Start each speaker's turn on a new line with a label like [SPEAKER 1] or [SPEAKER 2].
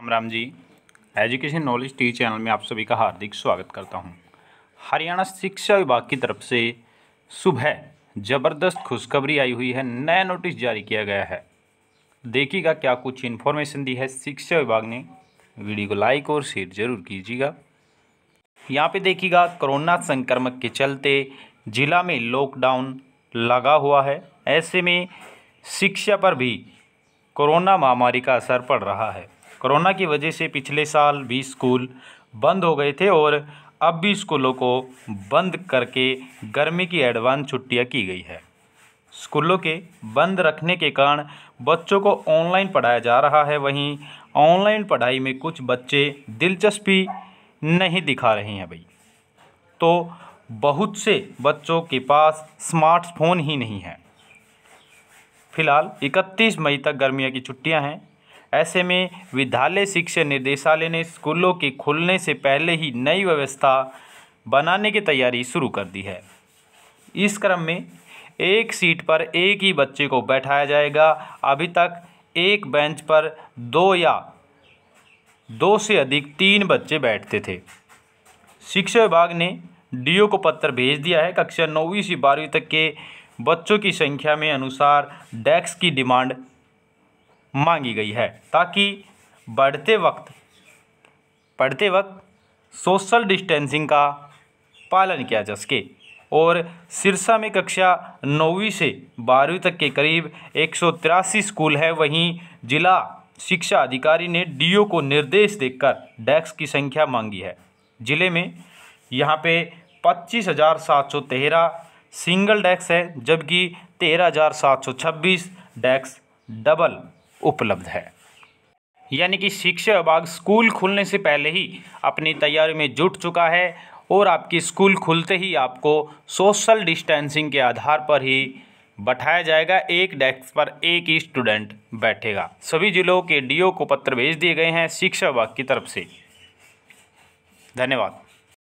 [SPEAKER 1] Ram Ram ji education knowledge T channel में आप सभी का हार्दिक स्वागत करता हूं हरियाणा शिक्षा विभाग की तरफ से सुबह ज़बरदस्त खुशखबरी आई हुई है नया नोटिस जारी किया गया है देखिएगा क्या कुछ इन्फॉर्मेशन दी है शिक्षा विभाग ने वीडियो को लाइक और शेयर जरूर कीजिएगा यहाँ पे देखिएगा कोरोना संक्रमण के चलते जिला में लॉकडाउन लगा हुआ है ऐसे में शिक्षा पर भी कोरोना महामारी का असर पड़ रहा है कोरोना की वजह से पिछले साल भी स्कूल बंद हो गए थे और अब भी स्कूलों को बंद करके गर्मी की एडवांस छुट्टियां की गई है स्कूलों के बंद रखने के कारण बच्चों को ऑनलाइन पढ़ाया जा रहा है वहीं ऑनलाइन पढ़ाई में कुछ बच्चे दिलचस्पी नहीं दिखा रहे हैं भाई तो बहुत से बच्चों के पास स्मार्टफोन ही नहीं है फिलहाल 31 मई तक गर्मियों की छुट्टियां हैं ऐसे में विद्यालय शिक्षा निदेशालय ने स्कूलों के खुलने से पहले ही नई व्यवस्था बनाने की तैयारी शुरू कर दी है इस क्रम में एक सीट पर एक ही बच्चे को बैठाया जाएगा अभी तक एक बेंच पर दो या दो से अधिक तीन बच्चे बैठते थे शिक्षा विभाग ने डीओ को पत्र भेज दिया है कक्षा नौवीं से बारहवीं तक के बच्चों की संख्या में अनुसार डेस्क की डिमांड मांगी गई है ताकि बढ़ते वक्त पढ़ते वक्त सोशल डिस्टेंसिंग का पालन किया जा सके और सिरसा में कक्षा नौवीं से बारहवीं तक के करीब एक स्कूल है वहीं जिला शिक्षा अधिकारी ने डीओ को निर्देश देकर डेस्क की संख्या मांगी है जिले में यहाँ पे पच्चीस हज़ार सात सौ तेरह सिंगल डेस्क है जबकि तेरह हज़ार सात सौ छब्बीस डेस्क डबल उपलब्ध है यानी कि शिक्षा विभाग स्कूल खुलने से पहले ही अपनी तैयारी में जुट चुका है और आपकी स्कूल खुलते ही आपको सोशल डिस्टेंसिंग के आधार पर ही बैठाया जाएगा एक डेस्क पर एक ही स्टूडेंट बैठेगा सभी जिलों के डीओ को पत्र भेज दिए गए हैं शिक्षा विभाग की तरफ से धन्यवाद